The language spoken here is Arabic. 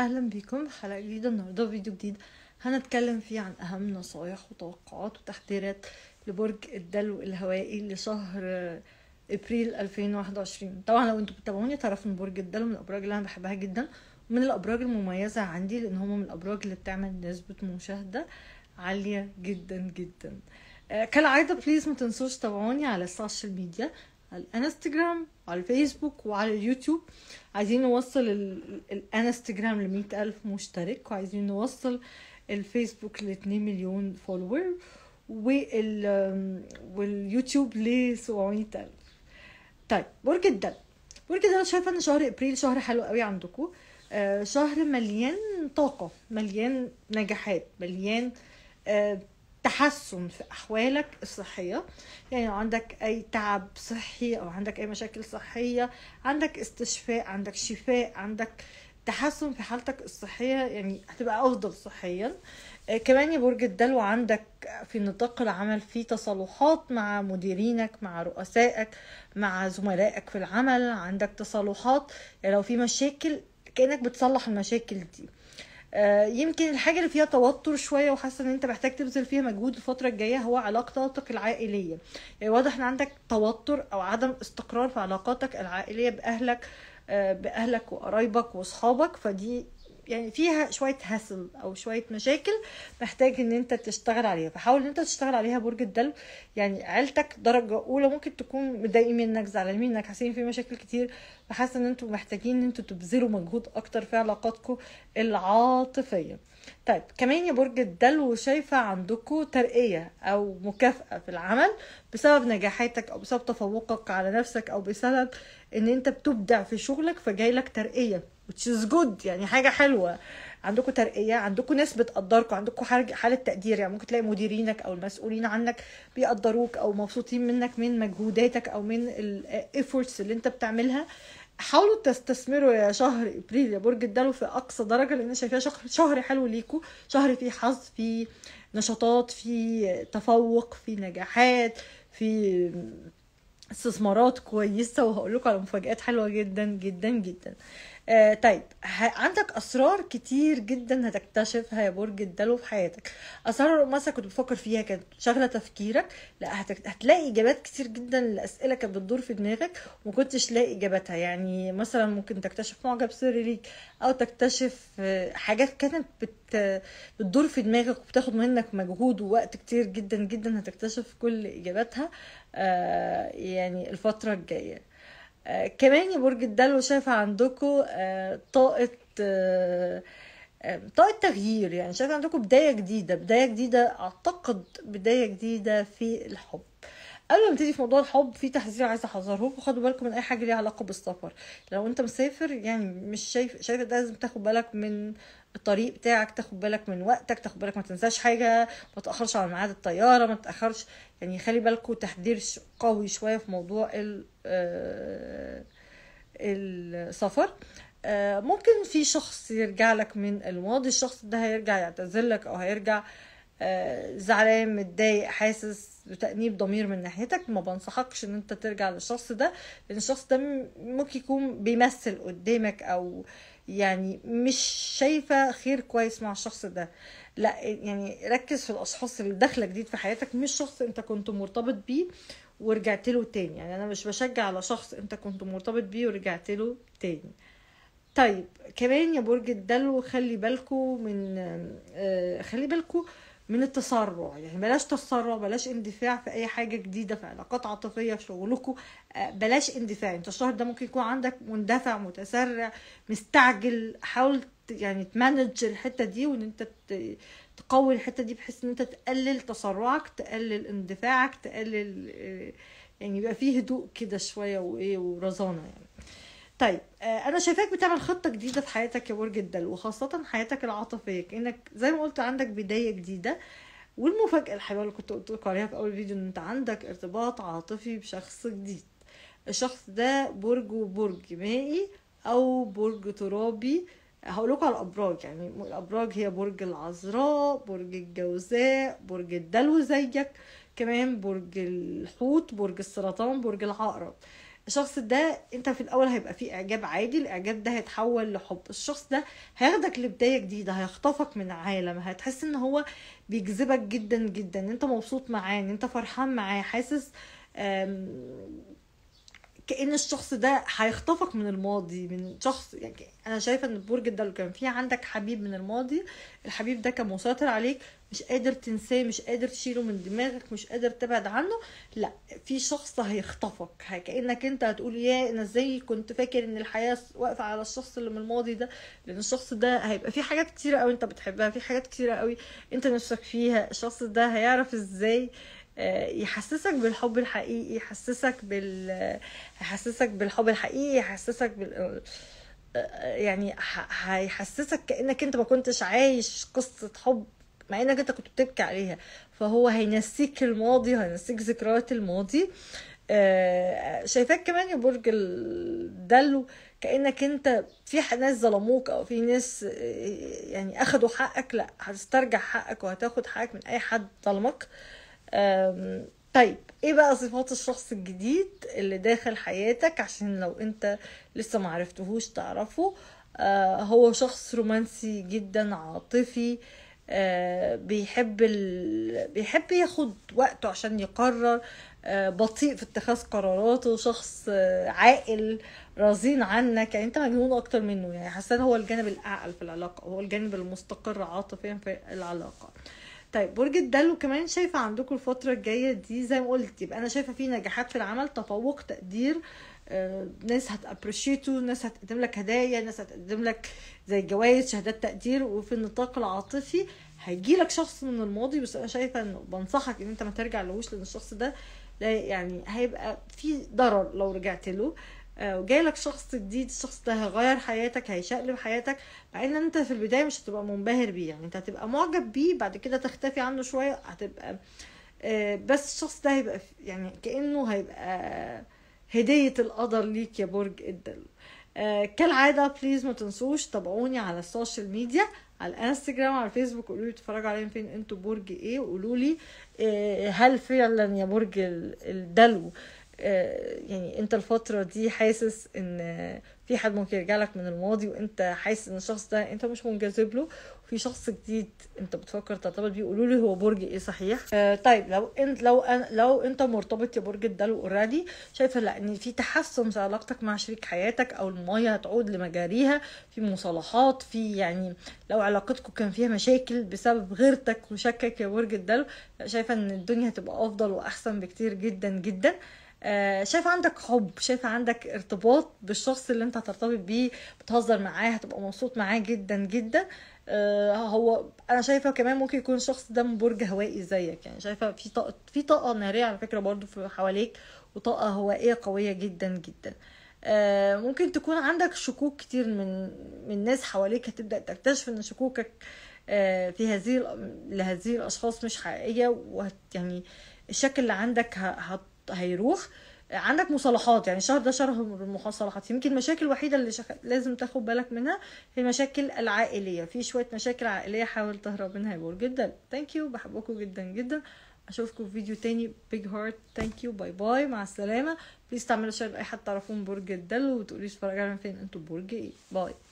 اهلا بكم حلقه جديده النهارده فيديو جديد هنتكلم فيه عن اهم نصايح وتوقعات وتحذيرات لبرج الدلو الهوائي لشهر ابريل 2021 طبعا لو انتوا بتتابعوني تعرفوا ان برج الدلو من الابراج اللي انا بحبها جدا ومن الابراج المميزه عندي لان هم من الابراج اللي بتعمل نسبه مشاهده عاليه جدا جدا آه، كالعاده بليز ما تنسوش تابعوني على السوشيال ميديا الانستجرام وعلى الفيسبوك وعلى اليوتيوب عايزين نوصل الانستجرام لمئة ألف مشترك وعايزين نوصل الفيسبوك لاتنين مليون فولوور وال واليوتيوب ل ألف طيب برج الدلو برج الدلو شايفه ان شهر ابريل شهر حلو قوي عندكم آه، شهر مليان طاقه مليان نجاحات مليان آه تحسن في احوالك الصحيه يعني لو عندك اي تعب صحي او عندك اي مشاكل صحيه عندك استشفاء عندك شفاء عندك تحسن في حالتك الصحيه يعني هتبقى افضل صحيا آه، كمان يا برج الدلو عندك في نطاق العمل في تصالحات مع مديرينك مع رؤسائك مع زملائك في العمل عندك تصالحات يعني لو في مشاكل كانك بتصلح المشاكل دي آه، يمكن الحاجه اللي فيها توتر شويه وحاسه ان انت محتاج تبذل فيها مجهود الفتره الجايه هو علاقاتك العائليه يعني واضح ان عندك توتر او عدم استقرار في علاقاتك العائليه باهلك آه، باهلك وقرايبك واصحابك فدي يعني فيها شويه هسل او شويه مشاكل محتاج ان انت تشتغل عليها فحاول ان انت تشتغل عليها برج الدلو يعني عيلتك درجه اولى ممكن تكون متضايقين منك زعلانين منك حاسين في مشاكل كتير فحاسه ان انتوا محتاجين ان انتوا تبذلوا مجهود اكتر في علاقاتكم العاطفيه طيب كمان يا برج الدلو شايفه عندكم ترقيه او مكافاه في العمل بسبب نجاحاتك او بسبب تفوقك على نفسك او بسبب ان انت بتبدع في شغلك فجايلك ترقيه which is good يعني حاجه حلوه عندكم ترقيه عندكم ناس بتقدركم عندكم حاله تقدير يعني ممكن تلاقي مديرينك او المسؤولين عنك بيقدروك او مبسوطين منك من مجهوداتك او من الافورتس اللي انت بتعملها حاولوا تستثمروا يا شهر ابريل يا برج الدلو في اقصى درجه لان شايفاه شهر شهر حلو ليكوا شهر فيه حظ فيه نشاطات فيه تفوق فيه نجاحات في استثمارات كويسه وهقول لكم على مفاجات حلوه جدا جدا جدا آه طيب عندك اسرار كتير جدا هتكتشفها يا برج الدلو في حياتك اسرار مثلا كنت بتفكر فيها كانت شغله تفكيرك لا هتلاقي اجابات كتير جدا لاسئله كانت بتدور في دماغك وما كنتش لاقي اجاباتها يعني مثلا ممكن تكتشف معجب سري ليك او تكتشف آه، حاجات كانت بت... بتدور في دماغك وبتاخد منك مجهود ووقت كتير جدا جدا هتكتشف كل اجاباتها آه، يعني الفترة الجاية آه، كمان يا برج الدلو شايفة عندكم آه، طاقة طاقة تغيير يعني شايفة عندكم بداية جديدة بداية جديدة أعتقد بداية جديدة في الحب قبل ما نبتدي في موضوع الحب في تحذير عايزه احذره وخدوا بالكم من اي حاجه ليها علاقه بالسفر لو انت مسافر يعني مش شايف شايف ده لازم تاخد بالك من الطريق بتاعك تاخد بالك من وقتك تاخد بالك ما تنساش حاجه ما تاخرش على ميعاد الطياره ما تاخرش يعني خلي بالكم تحذير قوي شويه في موضوع ال آه، السفر آه، ممكن في شخص يرجع لك من الماضي الشخص ده هيرجع يعتذر لك او هيرجع آه آه، زعلان متضايق حاسس بتأنيب ضمير من ناحيتك ما بنصحكش ان انت ترجع للشخص ده لان الشخص ده ممكن يكون بيمثل قدامك او يعني مش شايفة خير كويس مع الشخص ده لا يعني ركز في الاشخاص اللي داخلة جديد في حياتك مش شخص انت كنت مرتبط بيه ورجعت له تاني يعني انا مش بشجع على شخص انت كنت مرتبط بيه ورجعت له تاني طيب كمان يا برج الدلو خلي بالكو من آه، خلي بالكو من التسرع يعني بلاش تسرع بلاش اندفاع في اي حاجه جديده في علاقات عاطفيه في شغلكم آه، بلاش اندفاع انت الشهر ده ممكن يكون عندك مندفع متسرع مستعجل حاول يعني تمانج الحته دي وان انت تقوي الحته دي بحيث ان انت تقلل تسرعك تقلل اندفاعك تقلل آه، يعني يبقى فيه هدوء كده شويه وايه ورزانه يعني طيب آه، انا شايفاك بتعمل خطه جديده في حياتك يا برج الدلو وخاصه حياتك العاطفيه كانك زي ما قلت عندك بدايه جديده والمفاجاه الحلوه اللي كنت قلت لكم عليها في اول فيديو ان انت عندك ارتباط عاطفي بشخص جديد الشخص ده برج وبرج مائي او برج ترابي هقول لكم على الابراج يعني الابراج هي برج العذراء برج الجوزاء برج الدلو زيك كمان برج الحوت برج السرطان برج العقرب الشخص ده انت في الاول هيبقى فيه اعجاب عادي الاعجاب ده هيتحول لحب الشخص ده هياخدك لبدايه جديده هيخطفك من عالم هتحس ان هو بيجذبك جدا جدا انت مبسوط معاه انت فرحان معاه حاسس كان الشخص ده هيخطفك من الماضي من شخص يعني انا شايفه ان برج ده لو كان في عندك حبيب من الماضي الحبيب ده كان مسيطر عليك مش قادر تنساه مش قادر تشيله من دماغك مش قادر تبعد عنه لا في شخص هيخطفك كانك انت هتقول يا انا ازاي كنت فاكر ان الحياه واقفه على الشخص اللي من الماضي ده لان الشخص ده هيبقى في حاجات كتيره قوي انت بتحبها في حاجات كتيره قوي انت نفسك فيها الشخص ده هيعرف ازاي آه يحسسك بالحب الحقيقي يحسسك بال يحسسك بالحب الحقيقي يحسسك بال يعني هيحسسك كانك انت ما كنتش عايش قصه حب مع انك انت كنت بتبكي عليها فهو هينسيك الماضي هينسيك ذكريات الماضي آه، شايفاك كمان يا برج الدلو كانك انت في ناس ظلموك او في ناس آه، يعني اخدوا حقك لا هتسترجع حقك وهتاخد حقك من اي حد ظلمك آه طيب ايه بقى صفات الشخص الجديد اللي داخل حياتك عشان لو انت لسه معرفتهوش تعرفه أه، هو شخص رومانسي جدا عاطفي أه، بيحب ال... بيحب ياخد وقته عشان يقرر أه، بطيء في اتخاذ قراراته شخص عاقل رزين عنك يعني انت مجنون اكتر منه يعني حسان هو الجانب الاعقل في العلاقه هو الجانب المستقر عاطفيا في العلاقه آه طيب برج الدلو كمان شايفه عندكم الفتره الجايه دي زي ما قلت يبقى انا شايفه في نجاحات في العمل تفوق تقدير آه، ناس هتابريشيتو ناس هتقدم لك هدايا ناس هتقدم لك زي جوائز شهادات تقدير وفي النطاق العاطفي هيجي لك شخص من الماضي بس انا شايفه انه بنصحك ان انت ما ترجع لهوش لان الشخص ده لا يعني هيبقى في ضرر لو رجعت له آه آه، لك شخص جديد الشخص ده هيغير حياتك هيشقلب حياتك مع ان انت في البدايه مش هتبقى منبهر بيه يعني انت هتبقى معجب بيه بعد كده تختفي عنه شويه هتبقى آه، بس الشخص ده هيبقى يعني كانه هيبقى هديه القدر ليك يا برج الدلو آه، كالعاده بليز ما تنسوش تابعوني على السوشيال ميديا على الانستجرام على الفيسبوك قولوا لي بتتفرجوا عليهم فين انتوا برج ايه وقولوا لي هل فعلا يا برج الدلو آه، يعني انت الفترة دي حاسس ان في حد ممكن يرجع لك من الماضي وانت حاسس ان الشخص ده انت مش منجذب له وفي شخص جديد انت بتفكر ترتبط بيه قولوا هو برج ايه صحيح آه طيب لو انت لو أنا لو انت مرتبط يا برج الدلو اوريدي شايفه لا ان في تحسن في علاقتك مع شريك حياتك او المايه هتعود لمجاريها في مصالحات في يعني لو علاقتكم كان فيها مشاكل بسبب غيرتك وشكك يا برج الدلو شايفه ان الدنيا هتبقى افضل واحسن بكتير جدا جدا آه، شايف عندك حب شايف عندك ارتباط بالشخص اللي انت هترتبط بيه بتهزر معاه هتبقى مبسوط معاه جدا جدا آه، هو انا شايفه كمان ممكن يكون الشخص ده من برج هوائي زيك يعني شايفه في طاقه في طاقه ناريه على فكره برضو في حواليك وطاقه هوائيه قويه جدا جدا آه، ممكن تكون عندك شكوك كتير من من ناس حواليك هتبدا تكتشف ان شكوكك في هذه لهذه الاشخاص مش حقيقيه وهت يعني الشكل اللي عندك هت هيروح عندك مصالحات يعني الشهر ده شهر المصالحات يمكن المشاكل الوحيده اللي شخ... لازم تاخد بالك منها هي المشاكل العائليه في شويه مشاكل عائليه حاول تهرب منها يا جدا ثانك يو بحبكم جدا جدا اشوفكم في فيديو تاني بيج هارت ثانك يو باي باي مع السلامه بليز تعملوا شير لاي حد تعرفوه من برج الدلو وتقولي لي على فين انتوا برج ايه باي